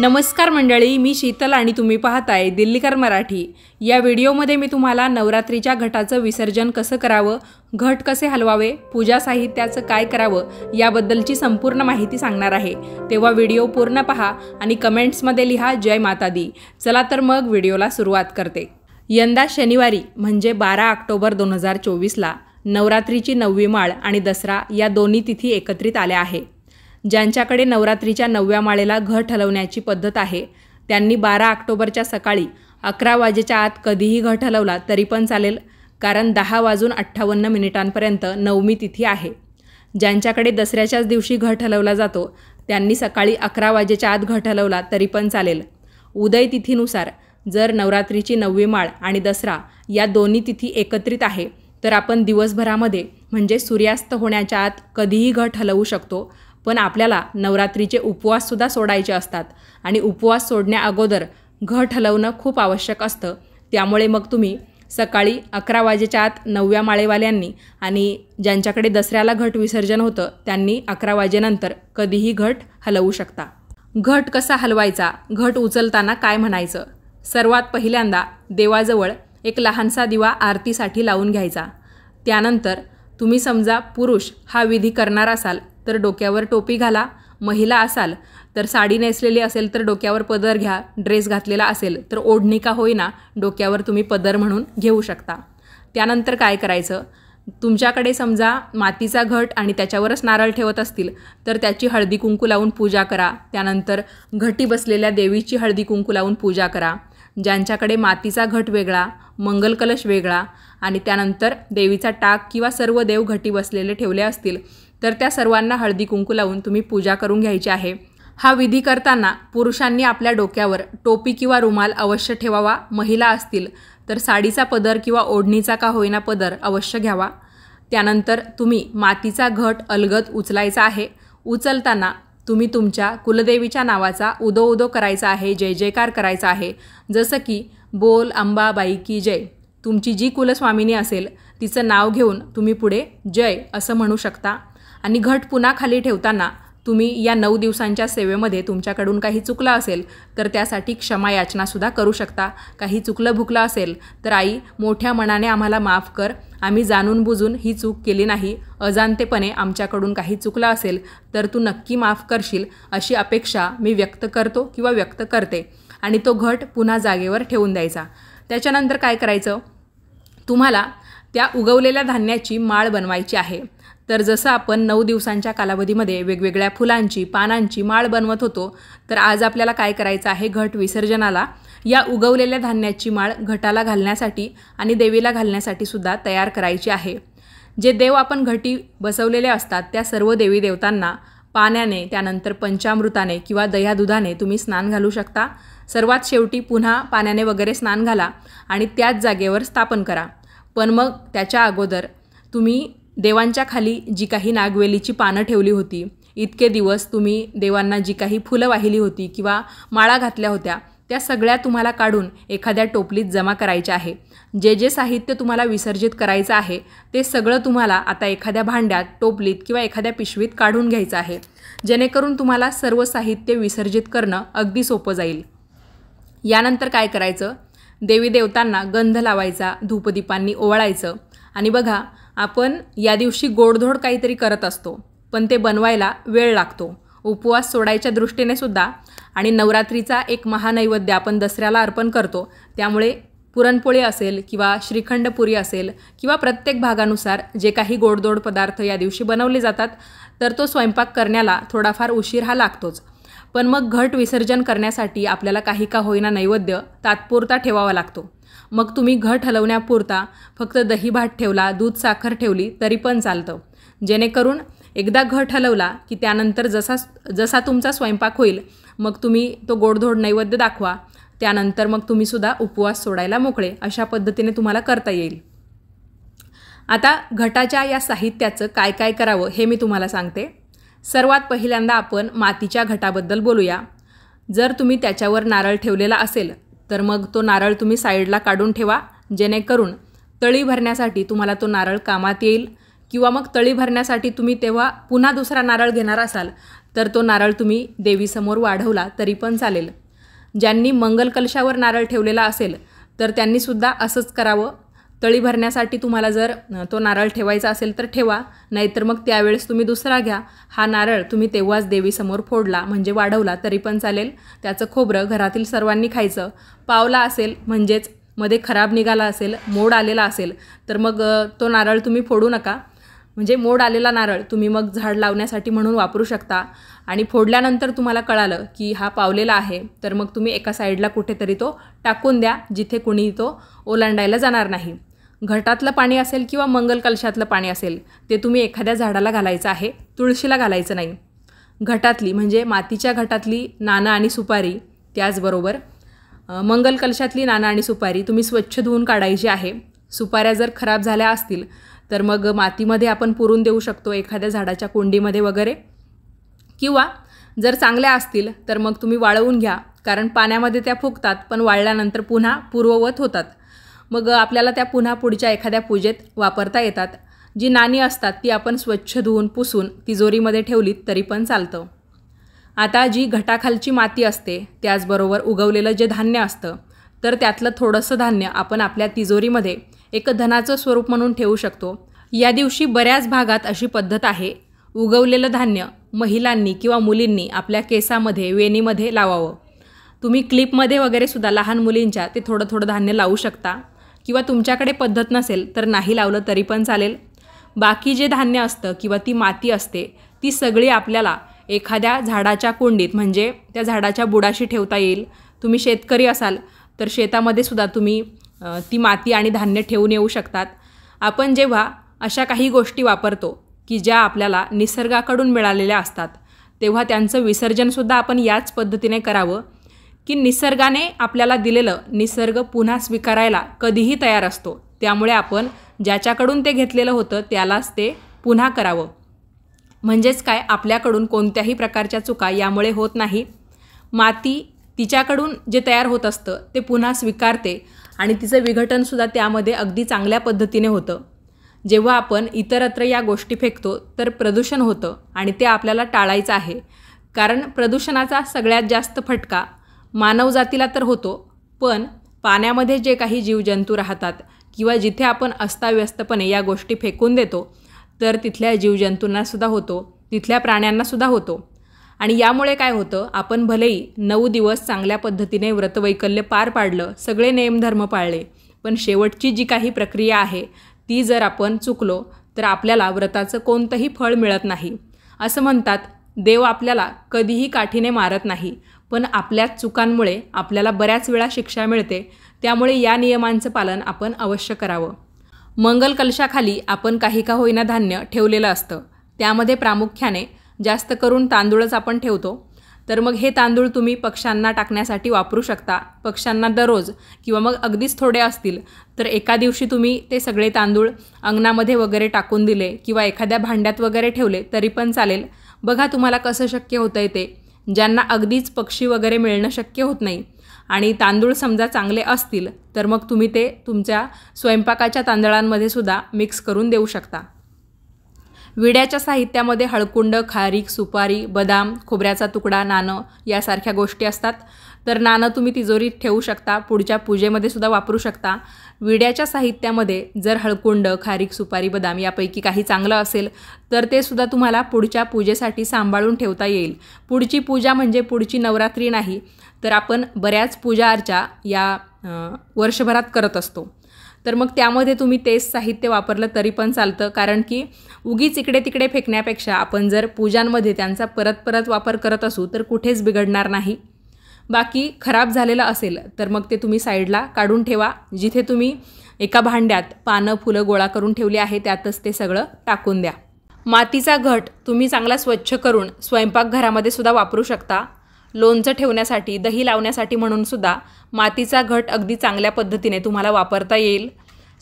नमस्कार मंडळी मी शीतल आणि तुम्ही पाहताय दिल्लीकर मराठी या व्हिडिओमध्ये मी तुम्हाला नवरात्रीच्या घटाचं विसर्जन कसं करावं घट कसे हलवावे पूजा साहित्याचं काय करावं याबद्दलची संपूर्ण माहिती सांगणार आहे तेव्हा व्हिडिओ पूर्ण पहा आणि कमेंट्समध्ये लिहा जय माता दी चला तर मग व्हिडिओला सुरुवात करते यंदा शनिवारी म्हणजे बारा ऑक्टोबर दोन हजार चोवीसला नवरात्रीची नववी माळ आणि दसरा या दोन्ही तिथी एकत्रित आल्या आहे ज्यांच्याकडे नवरात्रीच्या नवव्या माळेला घट हलवण्याची पद्धत आहे त्यांनी बारा ऑक्टोबरच्या सकाळी अकरा वाजेच्या आत कधीही घट हलवला तरी पण चालेल कारण दहा वाजून अठ्ठावन्न मिनिटांपर्यंत नवमी तिथी आहे ज्यांच्याकडे दसऱ्याच्याच दिवशी घट हलवला जातो त्यांनी सकाळी अकरा वाजेच्या आत घट हलवला तरी पण चालेल उदय तिथीनुसार जर नवरात्रीची नववी माळ आणि दसरा या दोन्ही तिथी एकत्रित आहे तर आपण दिवसभरामध्ये म्हणजे सूर्यास्त होण्याच्या आत कधीही घट हलवू शकतो पण आपल्याला नवरात्रीचे उपवाससुद्धा सोडायचे असतात आणि उपवास सोडण्या अगोदर घट हलवणं खूप आवश्यक असतं त्यामुळे मग तुम्ही सकाळी अकरा वाजेच्या आत नवव्या माळेवाल्यांनी आणि ज्यांच्याकडे दसऱ्याला घट विसर्जन होतं त्यांनी अकरा वाजेनंतर कधीही घट हलवू शकता घट कसा हलवायचा घट उचलताना काय म्हणायचं सर्वात पहिल्यांदा देवाजवळ एक लहानसा दिवा आरतीसाठी लावून घ्यायचा त्यानंतर तुम्ही समजा पुरुष हा विधी करणार असाल तर डोक्यावर टोपी घाला महिला असाल तर साडी नेसलेली असेल तर डोक्यावर पदर घ्या ड्रेस घातलेला असेल तर ओढणी का होईना डोक्यावर तुम्ही पदर म्हणून घेऊ शकता त्यानंतर काय करायचं तुमच्याकडे समजा मातीचा घट आणि त्याच्यावरच नारळ ठेवत असतील तर त्याची हळदी कुंकू लावून पूजा करा त्यानंतर घटी बसलेल्या देवीची हळदी कुंकू लावून पूजा करा ज्यांच्याकडे मातीचा घट वेगळा मंगलकलश वेगळा आणि त्यानंतर देवीचा टाक किंवा सर्व देव घटी बसलेले ठेवले असतील तर त्या सर्वांना हळदी कुंकू लावून तुम्ही पूजा करून घ्यायची आहे हा विधी करताना पुरुषांनी आपल्या डोक्यावर टोपी किंवा रुमाल अवश्य ठेवावा महिला असतील तर साडीचा पदर किंवा ओढणीचा का होईना पदर अवश्य घ्यावा त्यानंतर तुम्ही मातीचा घट अलगद उचलायचा आहे उचलताना तुम्ही तुमच्या कुलदेवीच्या नावाचा उदो उदो करायचा आहे जय जयकार करायचा आहे जसं की बोल अंबाबाई की जय तुमची जी कुलस्वामिनी असेल तिचं नाव घेऊन तुम्ही पुढे जय असं म्हणू शकता आणि घट पुन्हा खाली ठेवताना तुम्ही या नऊ दिवसांच्या सेवेमध्ये तुमच्याकडून काही चुकलं असेल तर त्यासाठी क्षमा याचनासुद्धा करू शकता काही चुकलं भुकलं असेल तर आई मोठ्या मनाने आम्हाला माफ कर आम्ही जाणून बुजून ही चूक केली नाही अजाणतेपणे आमच्याकडून काही चुकलं असेल तर तू नक्की माफ करशील अशी अपेक्षा मी व्यक्त करतो किंवा व्यक्त करते आणि तो घट पुन्हा जागेवर ठेवून द्यायचा त्याच्यानंतर काय करायचं तुम्हाला त्या उगवलेल्या धान्याची माळ बनवायची आहे तर जसं आपण नऊ दिवसांच्या कालावधीमध्ये वेगवेगळ्या फुलांची पानांची माळ बनवत होतो तर आज आपल्याला काय करायचं आहे घट विसर्जनाला या उगवलेल्या धान्याची माळ घटाला घालण्यासाठी आणि देवीला घालण्यासाठी सुद्धा तयार करायची आहे जे देव आपण घटी बसवलेले असतात त्या सर्व देवी देवतांना पाण्याने त्यानंतर पंचामृताने किंवा दह्यादुधाने तुम्ही स्नान घालू शकता सर्वात शेवटी पुन्हा पाण्याने वगैरे स्नान घाला आणि त्याच जागेवर स्थापन करा पण मग त्याच्या अगोदर तुम्ही देवांच्या खाली जी काही नागवेलीची पानं ठेवली होती इतके दिवस तुम्ही देवांना जी काही फुलं वाहिली होती किंवा माळा घातल्या होत्या त्या सगळ्या तुम्हाला काढून एखाद्या टोपलीत जमा करायच्या आहे जे जे साहित्य तुम्हाला विसर्जित करायचं आहे ते सगळं तुम्हाला आता एखाद्या भांड्यात टोपलीत किंवा एखाद्या पिशवीत काढून घ्यायचं आहे जेणेकरून तुम्हाला सर्व साहित्य विसर्जित करणं अगदी सोपं जाईल यानंतर काय करायचं देवी देवतांना गंध लावायचा धूपदीपांनी ओवाळायचं आणि बघा आपण या दिवशी गोडधोड काहीतरी करत असतो पण ते बनवायला वेळ लागतो उपवास सोडायच्या दृष्टीने सुद्धा आणि नवरात्रीचा एक महानैवेद्य आपण दसऱ्याला अर्पण करतो त्यामुळे पुरणपोळी असेल किंवा श्रीखंडपुरी असेल किंवा प्रत्येक भागानुसार जे काही गोडधोड पदार्थ या दिवशी बनवले जातात तर तो स्वयंपाक करण्याला थोडाफार उशीर हा लागतोच पण मग घट विसर्जन करण्यासाठी आपल्याला काही का होईना नैवेद्य तात्पुरता ठेवावा लागतो मग तुम्ही घट हलवण्यापुरता फक्त दही भात ठेवला दूध साखर ठेवली तरी पण चालतं जेणेकरून एकदा घट हलवला की त्यानंतर जसा जसा तुमचा स्वयंपाक होईल मग तुम्ही तो गोडधोड नैवेद्य दाखवा त्यानंतर मग तुम्हीसुद्धा उपवास सोडायला मोकळे अशा पद्धतीने तुम्हाला करता येईल आता घटाच्या या साहित्याचं काय काय करावं हे मी तुम्हाला सांगते सर्वात पहिल्यांदा आपण मातीच्या घटाबद्दल बोलूया जर तुम्ही त्याच्यावर नारळ ठेवलेला असेल तर मग तो नारळ तुम्ही साईडला काढून ठेवा जेणेकरून तळी भरण्यासाठी तुम्हाला तो नारळ कामात येईल किंवा मग तळी भरण्यासाठी तुम्ही तेव्हा पुन्हा दुसरा नारळ घेणार असाल तर तो नारळ तुम्ही देवीसमोर वाढवला तरी पण चालेल ज्यांनी मंगल कलशावर नारळ ठेवलेला असेल तर त्यांनीसुद्धा असंच करावं तळी भरण्यासाठी तुम्हाला जर तो नारळ ठेवायचा असेल तर ठेवा नाहीतर मग त्यावेळेस तुम्ही दुसरा घ्या हा नारळ तुम्ही तेव्हाच देवीसमोर फोडला म्हणजे वाढवला तरी पण चालेल त्याचं खोबरं घरातील सर्वांनी खायचं पावला असेल म्हणजेच मध्ये खराब निघाला असेल मोड आलेला असेल तर मग तो नारळ तुम्ही फोडू नका म्हणजे मोड आलेला नारळ तुम्ही मग झाड लावण्यासाठी म्हणून वापरू शकता आणि फोडल्यानंतर तुम्हाला कळालं की हा पावलेला आहे तर मग तुम्ही एका साईडला कुठेतरी तो टाकून द्या जिथे कुणी तो ओलांडायला जाणार नाही घटातलं पाणी असेल किंवा मंगल कलशातलं पाणी असेल ते तुम्ही एखाद्या झाडाला घालायचं आहे तुळशीला घालायचं नाही घटातली म्हणजे मातीच्या घटातली नाणं आणि सुपारी त्याचबरोबर मंगल कलशातली नाणं आणि सुपारी तुम्ही स्वच्छ धुवून काढायची आहे सुपाऱ्या जर खराब झाल्या असतील तर मग मातीमध्ये आपण पुरून देऊ शकतो एखाद्या झाडाच्या कुंडीमध्ये वगैरे किंवा जर चांगल्या असतील तर मग तुम्ही वाळवून घ्या कारण पाण्यामध्ये त्या फुगतात पण वाळल्यानंतर पुन्हा पूर्ववत होतात मग आपल्याला त्या पुन्हा पुढच्या एखाद्या पूजेत वापरता येतात जी नाणी असतात ती आपण स्वच्छ धुवून पुसून तिजोरीमध्ये ठेवलीत तरी पण चालतं आता जी घटाखालची माती असते त्याचबरोबर उगवलेलं जे धान्य असतं तर त्यातलं थोडंसं धान्य आपण आपल्या तिजोरीमध्ये एक धनाचं स्वरूप म्हणून ठेवू शकतो या दिवशी बऱ्याच भागात अशी पद्धत आहे उगवलेलं धान्य महिलांनी किंवा मुलींनी आपल्या केसामध्ये वेणीमध्ये लावावं तुम्ही क्लिपमध्ये वगैरे सुद्धा लहान मुलींच्या ते थोडं थोडं धान्य लावू शकता किंवा तुमच्याकडे पद्धत नसेल तर नाही लावलं तरी पण चालेल बाकी जे धान्य असतं किंवा ती माती असते ती सगळी आपल्याला एखाद्या झाडाच्या कुंडीत म्हणजे त्या झाडाच्या बुडाशी ठेवता येईल तुम्ही शेतकरी असाल तर शेतामध्ये सुद्धा तुम्ही ती माती आणि धान्य ठेवून येऊ शकतात आपण जेव्हा अशा काही गोष्टी वापरतो की ज्या आपल्याला निसर्गाकडून मिळालेल्या असतात तेव्हा त्यांचं विसर्जनसुद्धा आपण याच पद्धतीने करावं की निसर्गाने आपल्याला दिलेलं निसर्ग पुन्हा स्वीकारायला कधीही तयार असतो त्यामुळे आपण ज्याच्याकडून ते घेतलेलं होतं त्यालाच ते पुन्हा करावं म्हणजेच काय आपल्याकडून कोणत्याही प्रकारच्या चुका यामुळे होत नाही माती तिच्याकडून जे तयार होत असतं ते पुन्हा स्वीकारते आणि तिचं विघटनसुद्धा त्यामध्ये अगदी चांगल्या पद्धतीने होतं जेव्हा आपण इतरत्र या गोष्टी फेकतो तर प्रदूषण होतं आणि ते आपल्याला टाळायचं आहे कारण प्रदूषणाचा सगळ्यात जास्त फटका मानवजातीला तर होतो पण पाण्यामध्ये जे काही जीवजंतू राहतात किंवा जिथे आपण अस्ताव्यस्तपणे या गोष्टी फेकून देतो तर तिथल्या जीवजंतूंनासुद्धा होतो तिथल्या प्राण्यांनासुद्धा होतो आणि यामुळे काय होतं आपण भलेही नऊ दिवस चांगल्या पद्धतीने व्रतवैकल्य पार पाडलं सगळे नेमधर्म पाळले पण शेवटची जी काही प्रक्रिया आहे ती जर आपण चुकलो तर आपल्याला व्रताचं कोणतंही फळ मिळत नाही असं म्हणतात देव आपल्याला कधीही काठीने मारत नाही पण आपल्या चुकांमुळे आपल्याला बऱ्याच वेळा शिक्षा मिळते त्यामुळे या नियमांचं पालन आपण अवश्य करावं मंगल कलशाखाली आपण काही का होईना धान्य ठेवलेलं असतं त्यामध्ये प्रामुख्याने जास्त करून तांदूळच आपण ठेवतो तर मग हे तांदूळ तुम्ही पक्ष्यांना टाकण्यासाठी वापरू शकता पक्ष्यांना दररोज किंवा मग अगदीच थोडे असतील तर एका दिवशी तुम्ही ते सगळे तांदूळ अंगणामध्ये वगैरे टाकून दिले किंवा एखाद्या भांड्यात वगैरे ठेवले तरी पण चालेल बघा तुम्हाला कसं शक्य होतं ते ज्यांना अगदीच पक्षी वगैरे मिळणं शक्य होत नाही आणि तांदूळ समजा चांगले असतील तर मग तुम्ही ते तुमच्या स्वयंपाकाच्या तांदळांमध्ये सुद्धा मिक्स करून देऊ शकता विड्याच्या साहित्यामध्ये हळकुंड खारीक सुपारी बदाम खोबऱ्याचा तुकडा नाणं यासारख्या गोष्टी असतात तर नाणं तुम्ही तिजोरीत ठेवू शकता पुढच्या पूजेमध्ये सुद्धा वापरू शकता विड्याच्या साहित्यामध्ये जर हळकुंड खारीक सुपारी बदाम यापैकी काही चांगलं असेल तर ते सुद्धा तुम्हाला पुढच्या पूजेसाठी सांभाळून ठेवता येईल पुढची पूजा म्हणजे पुढची नवरात्री नाही तर आपण बऱ्याच पूजा अर्चा या वर्षभरात करत असतो तर मग त्यामध्ये तुम्ही तेच साहित्य वापरलं तरी पण चालतं कारण की उगीच इकडे तिकडे फेकण्यापेक्षा आपण जर पूजांमध्ये त्यांचा परत परत वापर करत असू तर कुठेच बिघडणार नाही बाकी खराब झालेलं असेल तर मग ते तुम्ही साईडला काढून ठेवा जिथे तुम्ही एका भांड्यात पानं फुलं गोळा करून ठेवली आहे त्यातच ते सगळं टाकून द्या मातीचा घट तुम्ही चांगला स्वच्छ करून स्वयंपाकघरामध्ये सुद्धा वापरू शकता लोणचं ठेवण्यासाठी दही लावण्यासाठी म्हणून सुद्धा मातीचा घट अगदी चांगल्या पद्धतीने तुम्हाला वापरता येईल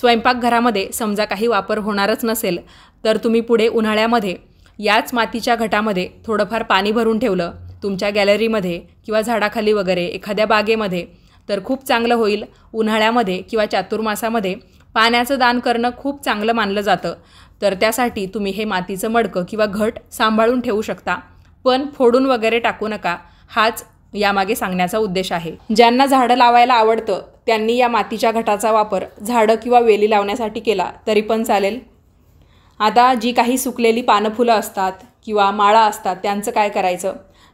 स्वयंपाकघरामध्ये समजा काही वापर होणारच नसेल तर तुम्ही पुढे उन्हाळ्यामध्ये याच मातीच्या घटामध्ये थोडंफार पाणी भरून ठेवलं तुमच्या गॅलरीमध्ये किंवा झाडाखाली वगैरे एखाद्या बागेमध्ये तर खूप चांगलं होईल उन्हाळ्यामध्ये किंवा चातुर्मासामध्ये पाण्याचं दान करणं खूप चांगलं मानलं जातं तर त्यासाठी तुम्ही हे मातीचं मडकं किंवा घट सांभाळून ठेवू शकता पण फोडून वगैरे टाकू नका हाच यामागे सांगण्याचा उद्देश आहे ज्यांना झाडं लावायला आवडतं त्यांनी या मातीच्या घटाचा वापर झाडं किंवा वेली लावण्यासाठी केला तरी पण चालेल आता जी काही सुकलेली पानफुलं असतात किंवा माळा असतात त्यांचं काय करायचं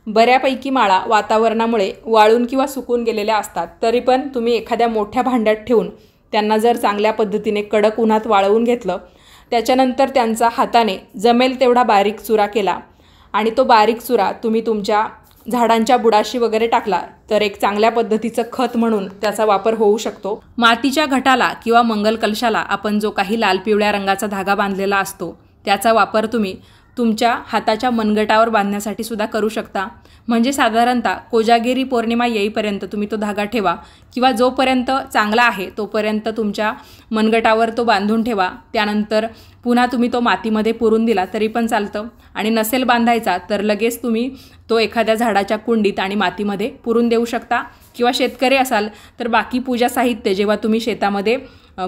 बऱ्यापैकी माळा वातावरणामुळे वाळून किंवा सुकून गेलेल्या असतात तरी पण तुम्ही एखाद्या मोठ्या भांड्यात ठेवून त्यांना जर चांगल्या पद्धतीने कडक उन्हात वाळवून घेतलं त्याच्यानंतर त्यांचा हाताने जमेल तेवढा बारीक चुरा केला आणि तो बारीक चुरा तुम्ही तुमच्या झाडांच्या बुडाशी वगैरे टाकला तर एक चांगल्या पद्धतीचं खत म्हणून त्याचा वापर होऊ शकतो मातीच्या घटाला किंवा मंगल कलशाला आपण जो काही लाल पिवळ्या रंगाचा धागा बांधलेला असतो त्याचा वापर तुम्ही तुमच्या हाताच्या मनगटावर बांधण्यासाठी सुद्धा करू शकता म्हणजे साधारणतः कोजागिरी पौर्णिमा येईपर्यंत तुम्ही तो धागा ठेवा किंवा जोपर्यंत चांगला आहे तोपर्यंत तुमच्या मनगटावर तो बांधून ठेवा त्यानंतर पुन्हा तुम्ही तो मातीमध्ये पुरून दिला तरी पण चालतं आणि नसेल बांधायचा तर लगेच तुम्ही तो एखाद्या झाडाच्या कुंडीत आणि मातीमध्ये पुरून देऊ शकता किंवा शेतकरी असाल तर बाकी पूजा साहित्य जेव्हा तुम्ही शेतामध्ये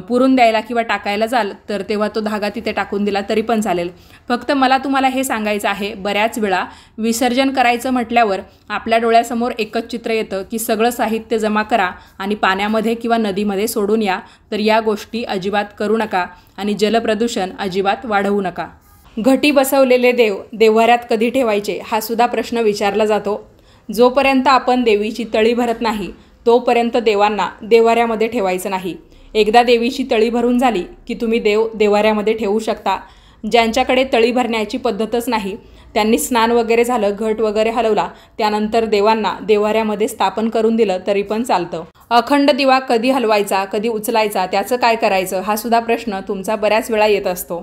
पुरून द्यायला किंवा टाकायला जाल तर तेव्हा तो धागा तिथे टाकून दिला तरी पण चालेल फक्त मला तुम्हाला हे सांगायचं आहे बऱ्याच वेळा विसर्जन करायचं म्हटल्यावर आपल्या डोळ्यासमोर एकच चित्र येतं की सगळं साहित्य जमा करा आणि पाण्यामध्ये किंवा नदीमध्ये सोडून या तर या गोष्टी अजिबात करू नका आणि जलप्रदूषण अजिबात वाढवू नका घटी बसवलेले देव देव्हाऱ्यात कधी ठेवायचे हा सुद्धा प्रश्न विचारला जातो जोपर्यंत आपण देवीची तळी भरत नाही तोपर्यंत देवांना देवाऱ्यामध्ये ठेवायचं नाही एकदा देवीची तळी भरून झाली की तुम्ही देव देवाऱ्यामध्ये ठेवू शकता ज्यांच्याकडे तळी भरण्याची पद्धतच नाही त्यांनी स्नान वगैरे झालं घट वगैरे हलवला त्यानंतर देवांना देवाऱ्यामध्ये स्थापन करून दिलं तरी पण चालतं अखंड दिवा कधी हलवायचा कधी उचलायचा त्याचं काय करायचं हा सुद्धा प्रश्न तुमचा बऱ्याच वेळा येत असतो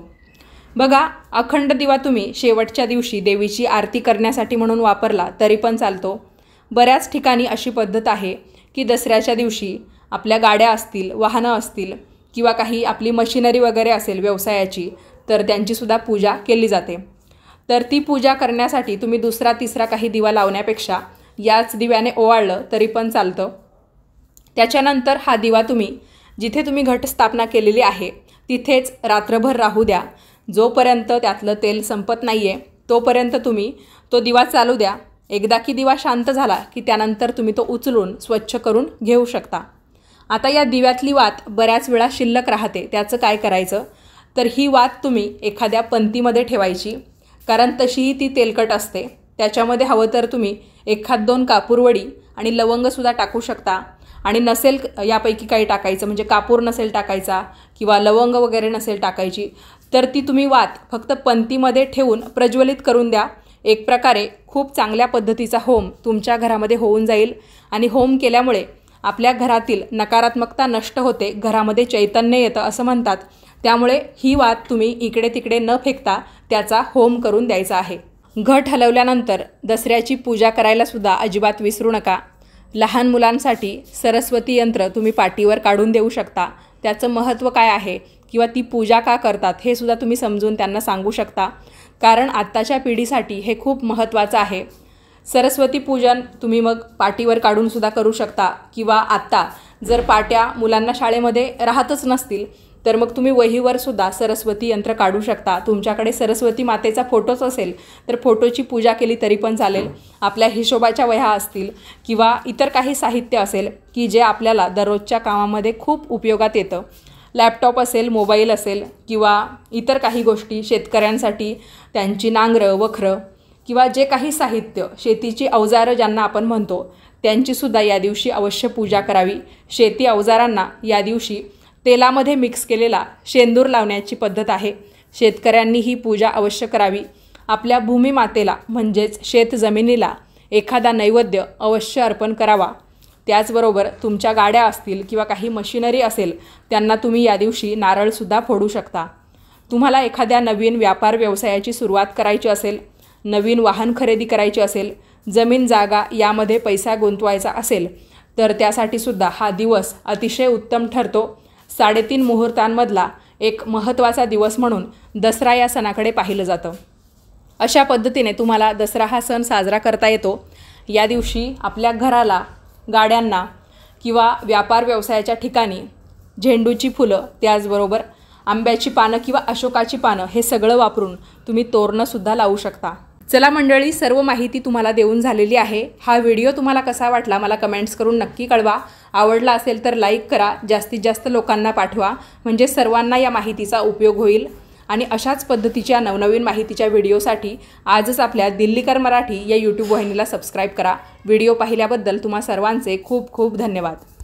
बघा अखंड दिवा तुम्ही शेवटच्या दिवशी देवीची आरती करण्यासाठी म्हणून वापरला तरी पण चालतो बऱ्याच ठिकाणी अशी पद्धत आहे की दसऱ्याच्या दिवशी आपल्या गाड्या असतील वाहनं असतील किंवा काही आपली मशिनरी वगैरे असेल व्यवसायाची तर त्यांचीसुद्धा पूजा केली जाते तर ती पूजा करण्यासाठी तुम्ही दुसरा तिसरा काही दिवा लावण्यापेक्षा याच दिव्याने ओवाळलं तरी पण चालतं त्याच्यानंतर हा दिवा तुम्ही जिथे तुम्ही घट स्थापना केलेली आहे तिथेच रात्रभर राहू द्या जोपर्यंत त्यातलं तेल संपत नाही आहे तोपर्यंत तुम्ही तो दिवा चालू द्या एकदा की दिवा शांत झाला की त्यानंतर तुम्ही तो उचलून स्वच्छ करून घेऊ शकता आता या दिव्यातली वात बऱ्याच वेळा शिल्लक राहते त्याचं काय करायचं तर ही वात तुम्ही एखाद्या पंतीमध्ये ठेवायची कारण तशीही ती तेलकट असते त्याच्यामध्ये हवं तर तुम्ही एखाद दोन कापूरवडी आणि लवंगसुद्धा टाकू शकता आणि नसेल यापैकी काही टाकायचं म्हणजे कापूर नसेल टाकायचा किंवा लवंग वगैरे नसेल टाकायची तर ती तुम्ही वात फक्त पंतीमध्ये ठेवून प्रज्वलित करून द्या एक प्रकारे खूप चांगल्या पद्धतीचा होम तुमच्या घरामध्ये होऊन जाईल आणि होम केल्यामुळे आपल्या घरातील नकारात्मकता नष्ट होते घरामध्ये चैतन्य येतं असं म्हणतात त्यामुळे ही वाद तुम्ही इकडे तिकडे न फेकता त्याचा होम करून द्यायचा आहे घट हलवल्यानंतर दसऱ्याची पूजा करायला सुद्धा अजिबात विसरू नका लहान मुलांसाठी सरस्वती यंत्र तुम्ही पाटीवर काढून देऊ शकता त्याचं महत्त्व काय आहे किंवा ती पूजा का करतात हे सुद्धा तुम्ही समजून त्यांना सांगू शकता कारण आत्ताच्या पिढीसाठी हे खूप महत्त्वाचं आहे सरस्वती पूजन तुम्ही मग पाटीवर काढूनसुद्धा करू शकता किंवा आत्ता जर पाट्या मुलांना शाळेमध्ये राहतच नसतील तर मग तुम्ही वहीवर सुद्धा सरस्वती यंत्र काढू शकता तुमच्याकडे सरस्वती मातेचा फोटोच असेल तर फोटोची पूजा केली तरी पण चालेल आपल्या हिशोबाच्या वह्या असतील किंवा इतर काही साहित्य असेल की जे आपल्याला दररोजच्या कामामध्ये खूप उपयोगात येतं लॅपटॉप असेल मोबाईल असेल किंवा इतर काही गोष्टी शेतकऱ्यांसाठी त्यांची नांगरं वखरं किंवा जे काही साहित्य शेतीची अवजारं ज्यांना आपण म्हणतो त्यांचीसुद्धा या दिवशी अवश्य पूजा करावी शेती अवजारांना या दिवशी तेलामध्ये मिक्स केलेला शेंदूर लावण्याची पद्धत आहे शेतकऱ्यांनी ही पूजा अवश्य करावी आपल्या भूमिमातेला म्हणजेच शेत जमिनीला एखादा नैवेद्य अवश्य अर्पण करावा त्याचबरोबर तुमच्या गाड्या असतील किंवा काही मशिनरी असेल त्यांना तुम्ही या दिवशी नारळसुद्धा फोडू शकता तुम्हाला एखाद्या नवीन व्यापार व्यवसायाची सुरुवात करायची असेल नवीन वाहन खरेदी करायची असेल जमीन जागा यामध्ये पैसा गुंतवायचा असेल तर त्यासाठी सुद्धा हा दिवस अतिशय उत्तम ठरतो साडेतीन मुहूर्तांमधला एक महत्त्वाचा दिवस म्हणून दसरा या सणाकडे पाहिलं जातं अशा पद्धतीने तुम्हाला दसरा हा सण साजरा करता येतो या दिवशी आपल्या घराला गाड्यांना किंवा व्यापार व्यवसायाच्या ठिकाणी झेंडूची फुलं त्याचबरोबर आंब्याची पानं किंवा अशोकाची पानं हे सगळं वापरून तुम्ही तोरणंसुद्धा लावू शकता चला मंडळी सर्व माहिती तुम्हाला देऊन झालेली आहे हा व्हिडिओ तुम्हाला कसा वाटला मला कमेंट्स करून नक्की कळवा आवडला असेल तर लाईक करा जास्तीत जास्त लोकांना पाठवा म्हणजे सर्वांना या माहितीचा उपयोग होईल आणि अशाच पद्धतीच्या नवनवीन माहितीच्या व्हिडिओसाठी आजच आपल्या दिल्लीकर मराठी या यूट्यूब वाहिनीला सबस्क्राईब करा व्हिडिओ पाहिल्याबद्दल तुम्हा सर्वांचे खूप खूप धन्यवाद